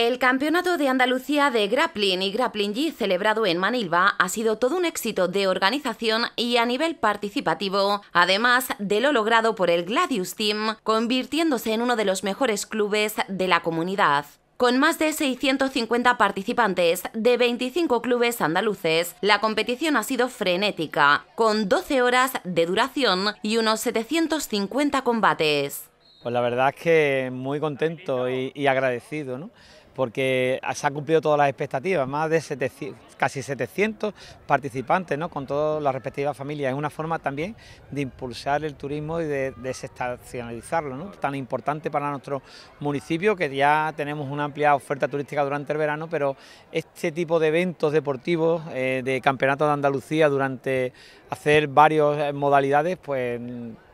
El Campeonato de Andalucía de Grappling y Grappling G celebrado en Manilva ha sido todo un éxito de organización y a nivel participativo, además de lo logrado por el Gladius Team, convirtiéndose en uno de los mejores clubes de la comunidad. Con más de 650 participantes de 25 clubes andaluces, la competición ha sido frenética, con 12 horas de duración y unos 750 combates. Pues la verdad es que muy contento y, y agradecido, ¿no? porque ah, se han cumplido todas las expectativas, más de 700, casi 700 participantes ¿no? con todas las respectivas familias. Es una forma también de impulsar el turismo y de desestacionalizarlo, ¿no? tan importante para nuestro municipio que ya tenemos una amplia oferta turística durante el verano, pero este tipo de eventos deportivos, eh, de Campeonato de Andalucía durante hacer varias eh, modalidades, pues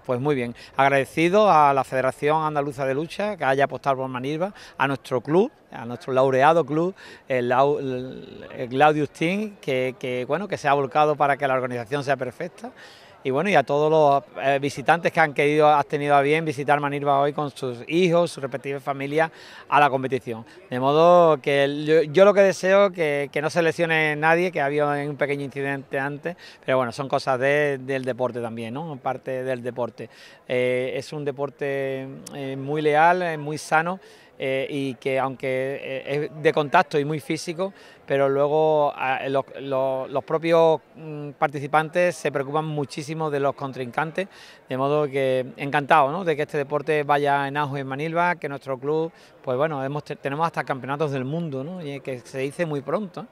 pues muy bien, agradecido a la Federación Andaluza de Lucha que haya apostado por Manirva, a nuestro club, a nuestro laureado club, el, Claudius Team, que, bueno, que se ha volcado para que la organización sea perfecta y bueno, y a todos los eh, visitantes que han querido, has tenido a bien visitar Manirva hoy con sus hijos, sus respectivas familias a la competición. De modo que yo, lo que deseo que, que no se lesione nadie, que ha habido un pequeño incidente antes, pero bueno, son cosas del deporte también, ¿no? Parte del deporte. Eh, es un deporte eh, muy leal, muy sano eh, y que aunque eh, es de contacto y muy físico, pero luego los, propios mm, participantes se preocupan muchísimo de los contrincantes, de modo que encantado ¿no? de que este deporte vaya en ajo en Manilva, que nuestro club, pues bueno, tenemos hasta campeonatos del mundo, ¿no? y que se dice muy pronto.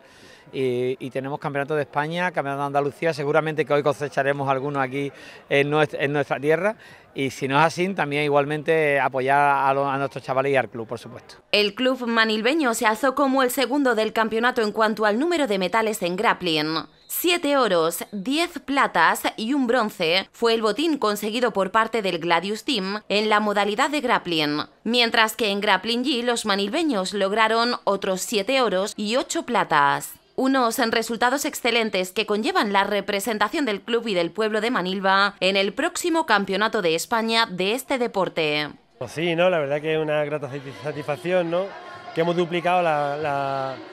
Y, tenemos campeonatos de España, campeonatos de Andalucía, seguramente que hoy cosecharemos algunos aquí en nuestra tierra y si no es así, también igualmente apoyar a, nuestros chavales y al club, por supuesto. El club manilbeño se alzó como el segundo del campeonato en cuanto al número de metales en grappling. Siete oros, diez platas y un bronce fue el botín conseguido por parte del Gladius Team en la modalidad de grappling, mientras que en grappling G los manilbeños lograron otros siete oros y ocho platas unos resultados excelentes que conllevan la representación del club y del pueblo de Manilva en el próximo Campeonato de España de este deporte. Pues sí, ¿no? la verdad que es una grata satisfacción, ¿no? que hemos duplicado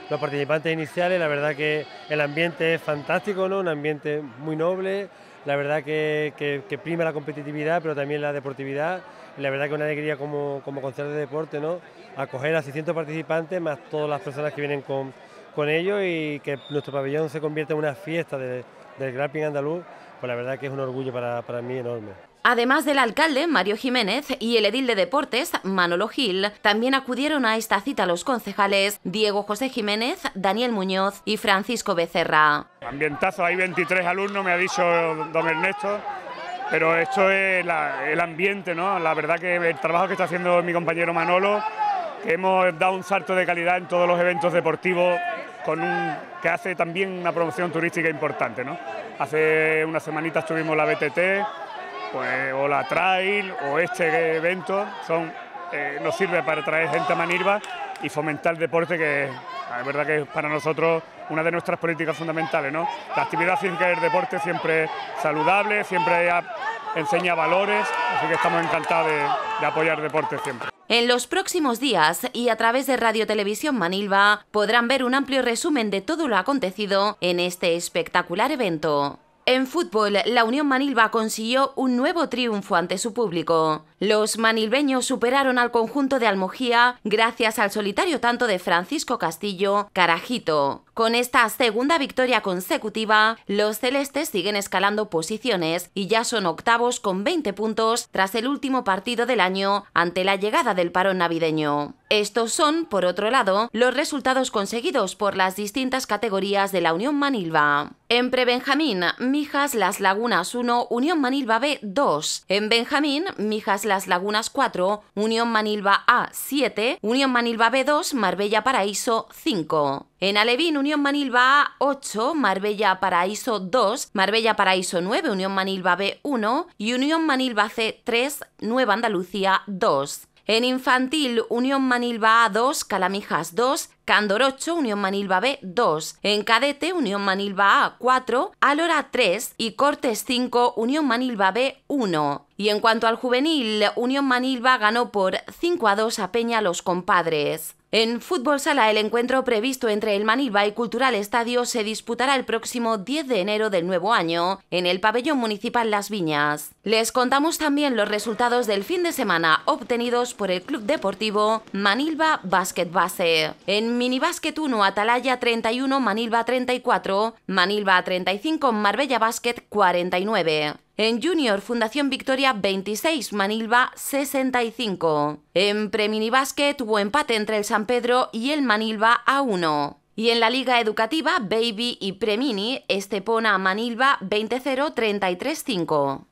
los participantes iniciales, la verdad que el ambiente es fantástico, ¿no? un ambiente muy noble, la verdad que, prima la competitividad, pero también la deportividad, la verdad que una alegría como, como de deporte, ¿no? acoger a 600 participantes, más todas las personas que vienen con con ellos y que nuestro pabellón se convierta en una fiesta del grappling andaluz, pues la verdad que es un orgullo para, mí enorme. Además del alcalde Mario Jiménez y el edil de deportes Manolo Gil, también acudieron a esta cita los concejales Diego José Jiménez, Daniel Muñoz y Francisco Becerra. Ambientazo, hay 23 alumnos, me ha dicho don Ernesto, pero esto es el ambiente, ¿no? La verdad que el trabajo que está haciendo mi compañero Manolo, que hemos dado un salto de calidad en todos los eventos deportivos con un, que hace también una promoción turística importante. ¿no? Hace unas semanitas tuvimos la BTT, pues, o la Trail, o este evento, son, eh, nos sirve para traer gente a Manirva y fomentar el deporte, que es verdad que es para nosotros una de nuestras políticas fundamentales. ¿no? La actividad física y el deporte siempre saludable, siempre... Hay enseña valores, así que estamos encantados de, apoyar deporte siempre. En los próximos días y a través de Radio Televisión Manilva podrán ver un amplio resumen de todo lo acontecido en este espectacular evento. En fútbol, la Unión Manilva consiguió un nuevo triunfo ante su público. Los manilbeños superaron al conjunto de Almojía gracias al solitario tanto de Francisco Castillo Carajito. Con esta segunda victoria consecutiva, los celestes siguen escalando posiciones y ya son octavos con 20 puntos tras el último partido del año ante la llegada del parón navideño. Estos son, por otro lado, los resultados conseguidos por las distintas categorías de la Unión Manilva. En Prebenjamín, Mijas Las Lagunas 1, Unión Manilva B 2. En Benjamín, Mijas Las Lagunas 4, Unión Manilva A 7, Unión Manilva B 2, Marbella Paraíso 5. En Alevín, Unión Manilva A8, Marbella Paraíso 2, Marbella Paraíso 9, Unión Manilva B1 y Unión Manilva C3, Nueva Andalucía 2. En infantil, Unión Manilva A2, Calamijas 2, Cándor 8, Unión Manilva B 2. En cadete, Unión Manilva A 4, Alora 3 y Cortes 5, Unión Manilva B 1. Y en cuanto al juvenil, Unión Manilva ganó por 5 a 2 a Peña Los Compadres. En fútbol sala, el encuentro previsto entre el Manilva y Cultural Estadio se disputará el próximo 10 de enero del nuevo año en el pabellón municipal Las Viñas. Les contamos también los resultados del fin de semana obtenidos por el club deportivo Manilva Basket Base. En minibásquet 1, Atalaya 31, Manilva 34, Manilva 35, Marbella Basket 49. En Junior, Fundación Victoria 26, Manilva 65. En Premini Preminibásquet hubo empate entre el San Pedro y el Manilva a 1. Y en la Liga Educativa, Baby y Premini, Estepona Manilva 20-0-33-5.